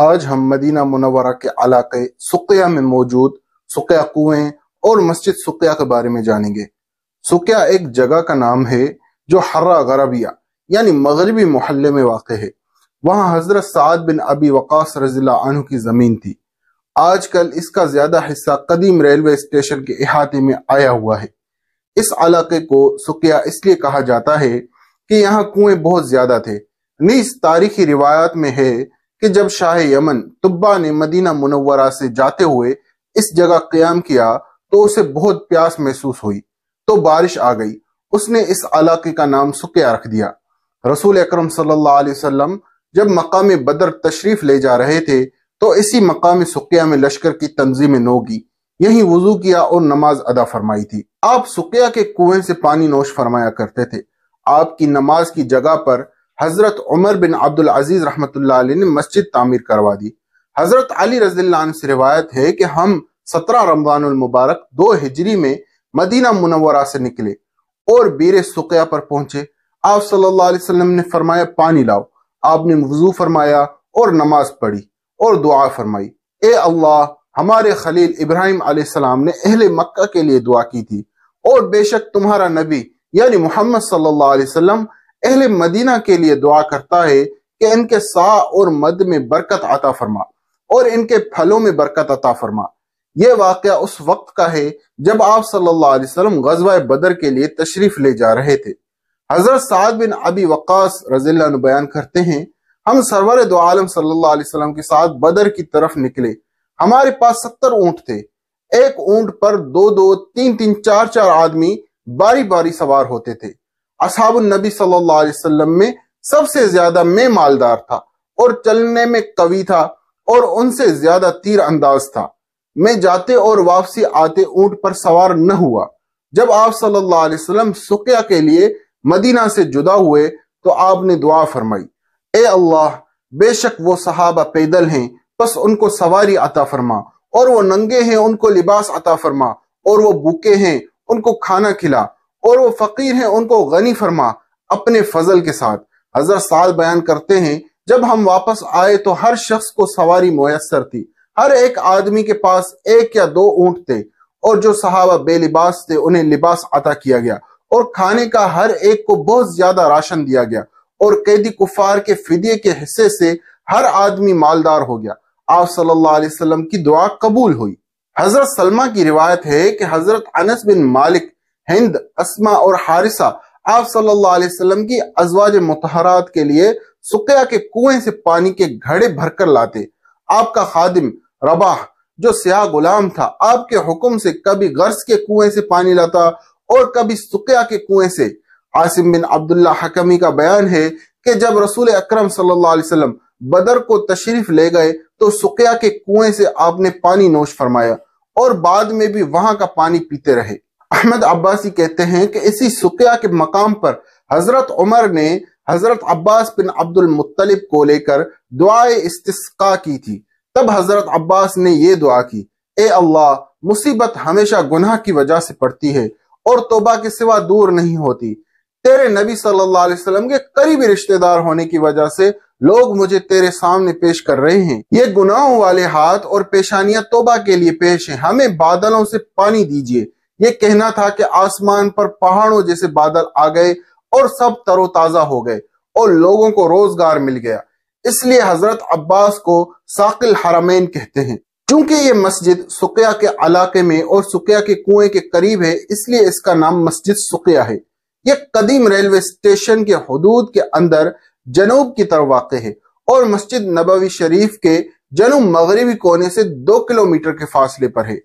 آج ہم مدینہ منورہ کے علاقے سقیہ میں موجود سقیہ کنویں اور مسجد سقیہ کے بارے میں جانیں گے سقیہ ایک جگہ کا نام ہے جو حرہ غربیہ یعنی مغربی محلے میں واقع ہے وہاں حضرت سعد بن ابی وقاص رضی اللہ عنہ کی زمین تھی آج کل اس کا زیادہ حصہ قدیم ریلوے اسٹیشن کے احاطے میں آیا ہوا ہے اس علاقے کو سقیہ اس لیے کہا جاتا ہے کہ یہاں کنویں بہت زیادہ تھے نیز تاریخی روایات میں ہے کہ جب شاہ یمن طبا نے مدینہ منورہ سے جاتے ہوئے اس جگہ قیام کیا تو اسے بہت پیاس محسوس ہوئی تو بارش آ گئی اس نے اس علاقے کا نام سکیا رکھ دیا رسول اکرم صلی اللہ علیہ وسلم جب مقام بدر تشریف لے جا رہے تھے تو اسی مقام سکیا میں لشکر کی تنظیم نوگی یہی وضو کیا اور نماز ادا فرمائی تھی آپ سکیا کے کنویں سے پانی نوش فرمایا کرتے تھے آپ کی نماز کی جگہ پر حضرت عمر بن عبد العزیز رحمۃ اللہ علیہ نے مسجد تعمیر کروا دی حضرت علی رضی اللہ عنہ سے روایت ہے کہ ہم سترہ رمضان المبارک دو ہجری میں مدینہ منورہ سے نکلے اور سقیہ پر پہنچے آپ صلی اللہ علیہ وسلم نے فرمایا پانی لاؤ آپ نے وضو فرمایا اور نماز پڑھی اور دعا فرمائی اے اللہ ہمارے خلیل ابراہیم علیہ السلام نے اہل مکہ کے لیے دعا کی تھی اور بے شک تمہارا نبی یعنی محمد صلی اللہ علیہ وسلم اہل مدینہ کے لیے دعا کرتا ہے کہ ان کے سا اور مد میں برکت عطا فرما اور ان کے پھلوں میں برکت عطا فرما یہ واقعہ اس وقت کا ہے جب آپ صلی اللہ علیہ وسلم غزوہ بدر کے لیے تشریف لے جا رہے تھے حضرت سعد بن ابی وقاص رضی اللہ عنہ بیان کرتے ہیں ہم سرور دو عالم صلی اللہ علیہ وسلم کے ساتھ بدر کی طرف نکلے ہمارے پاس ستر اونٹ تھے ایک اونٹ پر دو دو تین تین چار چار آدمی باری باری سوار ہوتے تھے اصحاب النبی صلی اللہ علیہ وسلم میں سب سے زیادہ میں مالدار تھا اور چلنے میں قوی تھا اور ان سے زیادہ تیر انداز تھا میں جاتے اور واپسی آتے اونٹ پر سوار نہ ہوا جب آپ صلی اللہ علیہ وسلم سکیہ کے لیے مدینہ سے جدا ہوئے تو آپ نے دعا فرمائی اے اللہ بے شک وہ صحابہ پیدل ہیں بس ان کو سواری عطا فرما اور وہ ننگے ہیں ان کو لباس عطا فرما اور وہ بوکے ہیں ان کو کھانا کھلا اور وہ فقیر ہیں ان کو غنی فرما اپنے فضل کے ساتھ حضرت سعد بیان کرتے ہیں جب ہم واپس آئے تو ہر شخص کو سواری میسر تھی ہر ایک آدمی کے پاس ایک یا دو اونٹ تھے اور جو صحابہ بے لباس تھے انہیں لباس عطا کیا گیا اور کھانے کا ہر ایک کو بہت زیادہ راشن دیا گیا اور قیدی کفار کے فدیے کے حصے سے ہر آدمی مالدار ہو گیا آپ صلی اللہ علیہ وسلم کی دعا قبول ہوئی حضرت سلمہ کی روایت ہے کہ حضرت انس بن مالک ہند اسما اور حارثہ آپ صلی اللہ علیہ وسلم کی ازواج متحرات کے لیے سقیہ کے کنویں سے پانی کے گھڑے بھر کر لاتے آپ کا خادم رباح جو سیاہ غلام تھا آپ کے حکم سے کبھی غرض کے کنویں سے پانی لاتا اور کبھی سقیہ کے کنویں سے عاصم بن عبداللہ حکمی کا بیان ہے کہ جب رسول اکرم صلی اللہ علیہ وسلم بدر کو تشریف لے گئے تو سقیہ کے کنویں سے آپ نے پانی نوش فرمایا اور بعد میں بھی وہاں کا پانی پیتے رہے احمد عباسی کہتے ہیں کہ اسی سقیہ کے مقام پر حضرت عمر نے حضرت عباس بن عبد المطلب کو لے کر دعائے استسقا کی تھی تب حضرت عباس نے یہ دعا کی اے اللہ مصیبت ہمیشہ گناہ کی وجہ سے پڑتی ہے اور توبہ کے سوا دور نہیں ہوتی تیرے نبی صلی اللہ علیہ وسلم کے قریبی رشتہ دار ہونے کی وجہ سے لوگ مجھے تیرے سامنے پیش کر رہے ہیں یہ گناہوں والے ہاتھ اور پیشانیاں توبہ کے لیے پیش ہیں ہمیں بادلوں سے پانی دیجیے یہ کہنا تھا کہ آسمان پر پہاڑوں جیسے بادل آ گئے اور سب تر و تازہ ہو گئے اور لوگوں کو روزگار مل گیا اس لیے حضرت عباس کو ساقل حرمین کہتے ہیں چونکہ یہ مسجد سقیہ کے علاقے میں اور سقیہ کے کنویں کے قریب ہے اس لیے اس کا نام مسجد سقیہ ہے یہ قدیم ریلوے اسٹیشن کے حدود کے اندر جنوب کی طرف واقع ہے اور مسجد نبوی شریف کے جنوب مغربی کونے سے دو کلومیٹر کے فاصلے پر ہے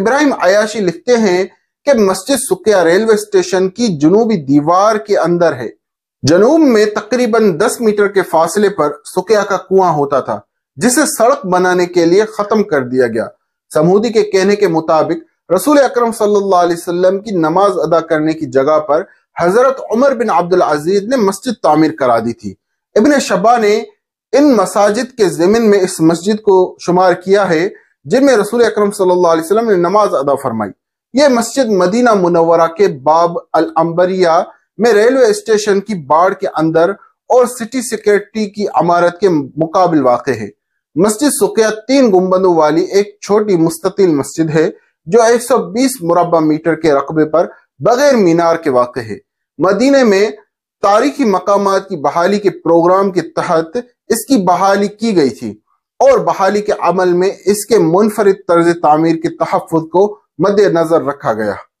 ابراہیم عیاشی لکھتے ہیں کہ مسجد سکیا ریلوے اسٹیشن کی جنوبی دیوار کے اندر ہے جنوب میں تقریباً دس میٹر کے فاصلے پر کا کنواں ہوتا تھا جسے سڑک بنانے کے لیے ختم کر دیا گیا سمودی کے کہنے کے مطابق رسول اکرم صلی اللہ علیہ وسلم کی نماز ادا کرنے کی جگہ پر حضرت عمر بن عبد العزیز نے مسجد تعمیر کرا دی تھی ابن شبا نے ان مساجد کے زمین میں اس مسجد کو شمار کیا ہے جن میں رسول اکرم صلی اللہ علیہ وسلم نے نماز ادا فرمائی یہ مسجد مدینہ منورہ کے باب الامبریہ میں ریلوے اسٹیشن کی باڑ کے اندر اور سٹی سیکیٹری کی عمارت کے مقابل واقع ہے مسجد سقیہ تین گمبندوں والی ایک چھوٹی مستطیل مسجد ہے جو ایک سو بیس مربع میٹر کے رقبے پر بغیر مینار کے واقع ہے مدینہ میں تاریخی مقامات کی بحالی کے پروگرام کے تحت اس کی بحالی کی گئی تھی اور بحالی کے عمل میں اس کے منفرد طرز تعمیر کے تحفظ کو مد نظر رکھا گیا